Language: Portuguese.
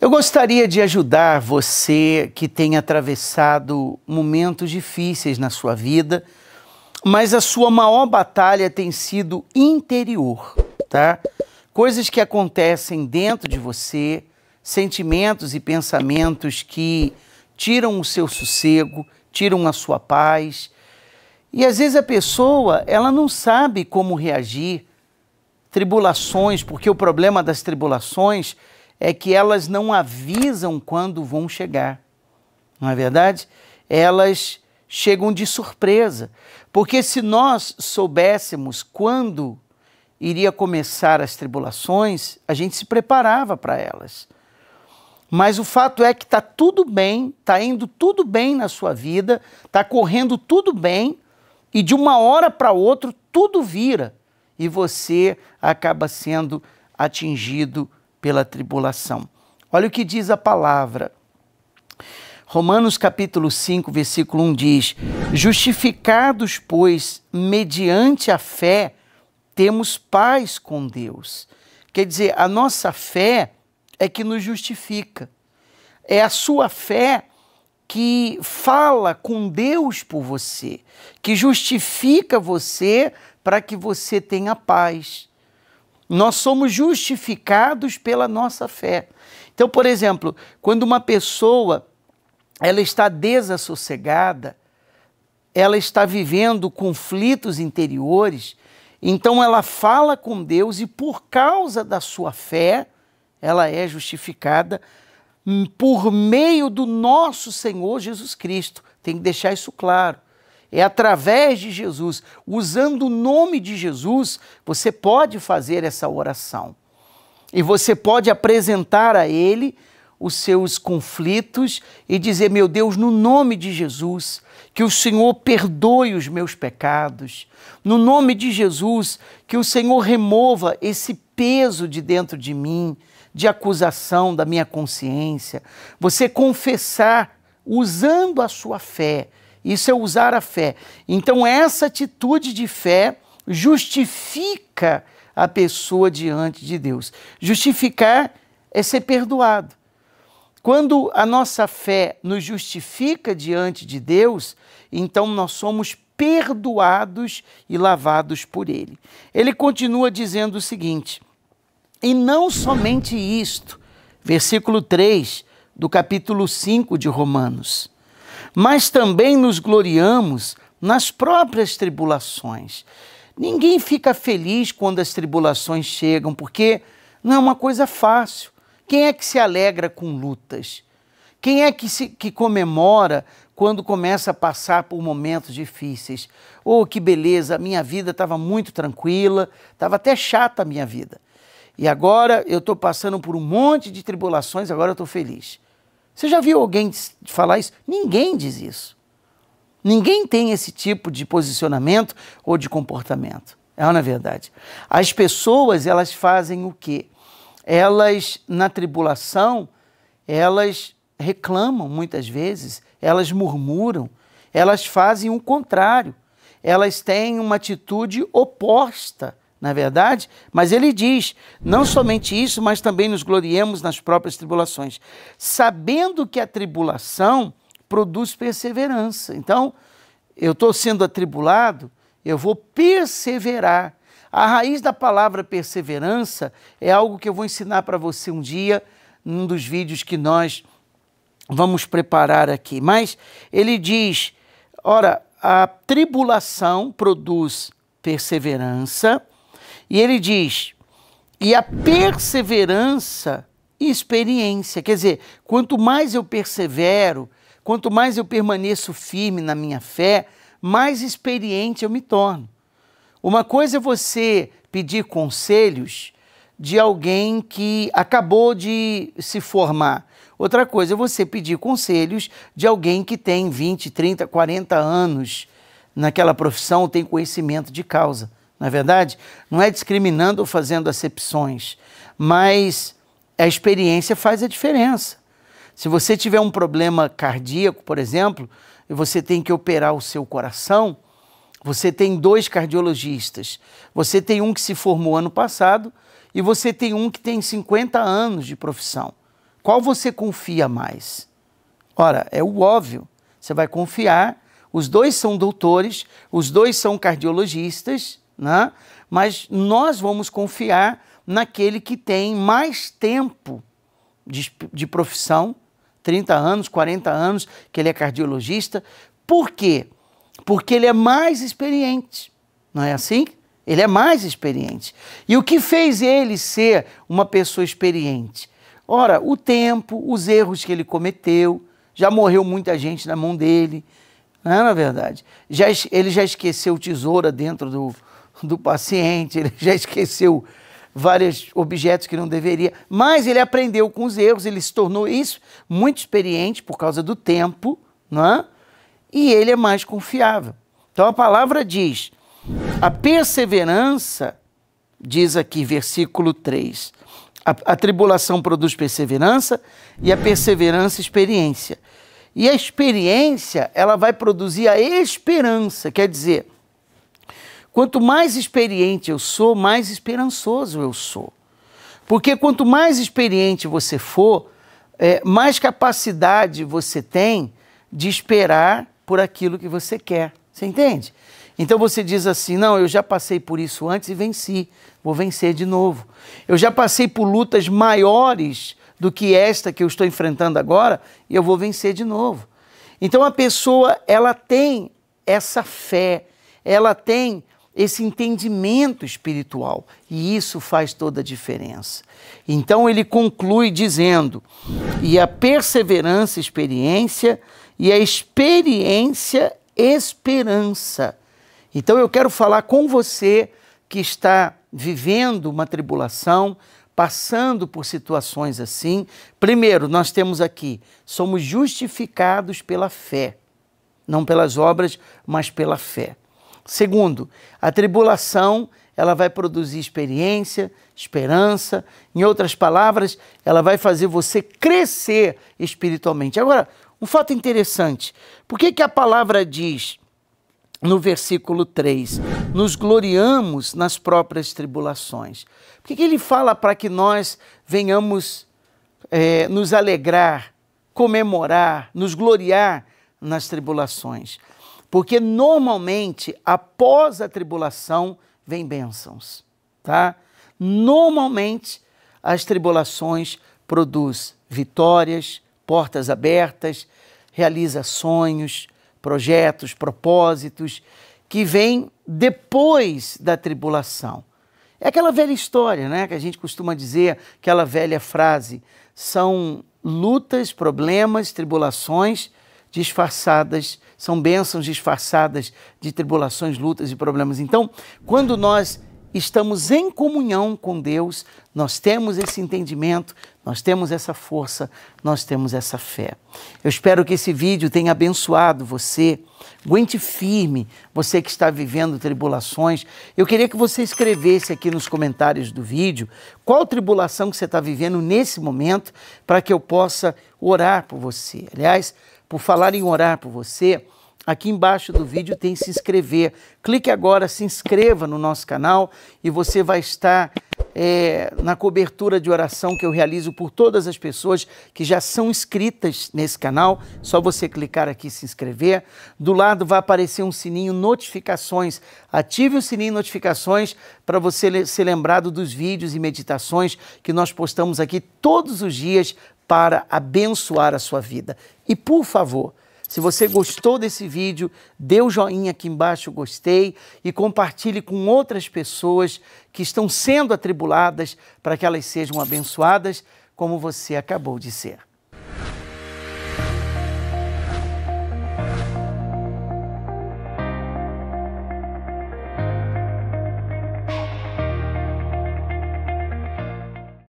Eu gostaria de ajudar você que tem atravessado momentos difíceis na sua vida, mas a sua maior batalha tem sido interior, tá? Coisas que acontecem dentro de você, sentimentos e pensamentos que tiram o seu sossego, tiram a sua paz. E às vezes a pessoa, ela não sabe como reagir. Tribulações, porque o problema das tribulações é que elas não avisam quando vão chegar. Não é verdade? Elas chegam de surpresa. Porque se nós soubéssemos quando iria começar as tribulações, a gente se preparava para elas. Mas o fato é que está tudo bem, está indo tudo bem na sua vida, está correndo tudo bem, e de uma hora para outra tudo vira e você acaba sendo atingido pela tribulação. Olha o que diz a palavra. Romanos capítulo 5, versículo 1 diz: Justificados, pois, mediante a fé, temos paz com Deus. Quer dizer, a nossa fé é que nos justifica. É a sua fé que fala com Deus por você, que justifica você para que você tenha paz. Nós somos justificados pela nossa fé. Então, por exemplo, quando uma pessoa ela está desassossegada, ela está vivendo conflitos interiores, então ela fala com Deus e por causa da sua fé, ela é justificada hum, por meio do nosso Senhor Jesus Cristo. Tem que deixar isso claro. É através de Jesus, usando o nome de Jesus, você pode fazer essa oração. E você pode apresentar a Ele os seus conflitos e dizer: Meu Deus, no nome de Jesus, que o Senhor perdoe os meus pecados. No nome de Jesus, que o Senhor remova esse peso de dentro de mim, de acusação da minha consciência. Você confessar usando a sua fé isso é usar a fé. Então, essa atitude de fé justifica a pessoa diante de Deus. Justificar é ser perdoado. Quando a nossa fé nos justifica diante de Deus, então nós somos perdoados e lavados por Ele. Ele continua dizendo o seguinte: e não somente isto, versículo 3 do capítulo 5 de Romanos mas também nos gloriamos nas próprias tribulações. Ninguém fica feliz quando as tribulações chegam, porque não é uma coisa fácil. Quem é que se alegra com lutas? Quem é que, se, que comemora quando começa a passar por momentos difíceis? Oh, que beleza, a minha vida estava muito tranquila, estava até chata a minha vida. E agora eu estou passando por um monte de tribulações, agora eu estou feliz. Você já viu alguém falar isso? Ninguém diz isso. Ninguém tem esse tipo de posicionamento ou de comportamento. É uma é verdade. As pessoas, elas fazem o quê? Elas, na tribulação, elas reclamam muitas vezes, elas murmuram, elas fazem o contrário. Elas têm uma atitude oposta na é verdade? Mas ele diz: não somente isso, mas também nos gloriemos nas próprias tribulações, sabendo que a tribulação produz perseverança. Então, eu estou sendo atribulado, eu vou perseverar. A raiz da palavra perseverança é algo que eu vou ensinar para você um dia, num dos vídeos que nós vamos preparar aqui. Mas ele diz: ora, a tribulação produz perseverança e ele diz: e a perseverança e experiência. Quer dizer, quanto mais eu persevero, quanto mais eu permaneço firme na minha fé, mais experiente eu me torno. Uma coisa é você pedir conselhos de alguém que acabou de se formar. Outra coisa é você pedir conselhos de alguém que tem 20, 30, 40 anos naquela profissão, tem conhecimento de causa na é verdade? Não é discriminando ou fazendo acepções, mas a experiência faz a diferença. Se você tiver um problema cardíaco, por exemplo, e você tem que operar o seu coração, você tem dois cardiologistas. Você tem um que se formou ano passado e você tem um que tem 50 anos de profissão. Qual você confia mais? Ora, é o óbvio. Você vai confiar. Os dois são doutores, os dois são cardiologistas né? mas nós vamos confiar naquele que tem mais tempo de, de profissão, 30 anos, 40 anos, que ele é cardiologista. Por quê? Porque ele é mais experiente, não é assim? Ele é mais experiente. E o que fez ele ser uma pessoa experiente? Ora, o tempo, os erros que ele cometeu, já morreu muita gente na mão dele, não é na verdade? Já, ele já esqueceu tesoura dentro do, do paciente, ele já esqueceu vários objetos que não deveria, mas ele aprendeu com os erros, ele se tornou isso muito experiente por causa do tempo, não é? E ele é mais confiável. Então a palavra diz: a perseverança, diz aqui versículo 3, a, a tribulação produz perseverança e a perseverança experiência. E a experiência, ela vai produzir a esperança, quer dizer, Quanto mais experiente eu sou, mais esperançoso eu sou. Porque quanto mais experiente você for, é, mais capacidade você tem de esperar por aquilo que você quer. Você entende? Então você diz assim: não, eu já passei por isso antes e venci, vou vencer de novo. Eu já passei por lutas maiores do que esta que eu estou enfrentando agora e eu vou vencer de novo. Então a pessoa, ela tem essa fé, ela tem esse entendimento espiritual. E isso faz toda a diferença. Então ele conclui dizendo: e a perseverança, experiência, e a experiência, esperança. Então eu quero falar com você que está vivendo uma tribulação, passando por situações assim. Primeiro, nós temos aqui, somos justificados pela fé, não pelas obras, mas pela fé. Segundo, a tribulação ela vai produzir experiência, esperança. Em outras palavras, ela vai fazer você crescer espiritualmente. Agora, um fato interessante. Por que, que a palavra diz no versículo 3, nos gloriamos nas próprias tribulações? Por que, que ele fala para que nós venhamos é, nos alegrar, comemorar, nos gloriar nas tribulações? Porque normalmente, após a tribulação, vem bênçãos, tá? Normalmente, as tribulações produzem vitórias, portas abertas, realiza sonhos, projetos, propósitos que vêm depois da tribulação. É aquela velha história, né, que a gente costuma dizer, aquela velha frase, são lutas, problemas, tribulações disfarçadas, são bênçãos disfarçadas de tribulações, lutas e problemas. Então, quando nós estamos em comunhão com Deus, nós temos esse entendimento, nós temos essa força, nós temos essa fé. Eu espero que esse vídeo tenha abençoado você. Aguente firme, você que está vivendo tribulações. Eu queria que você escrevesse aqui nos comentários do vídeo qual tribulação que você está vivendo nesse momento para que eu possa orar por você. Aliás, por falar em orar por você, aqui embaixo do vídeo tem se inscrever. Clique agora, se inscreva no nosso canal e você vai estar é, na cobertura de oração que eu realizo por todas as pessoas que já são inscritas nesse canal. Só você clicar aqui se inscrever. Do lado vai aparecer um sininho notificações. Ative o sininho notificações para você ser lembrado dos vídeos e meditações que nós postamos aqui todos os dias para abençoar a sua vida. E por favor, se você gostou desse vídeo, dê o um joinha aqui embaixo, gostei, e compartilhe com outras pessoas que estão sendo atribuladas para que elas sejam abençoadas como você acabou de ser.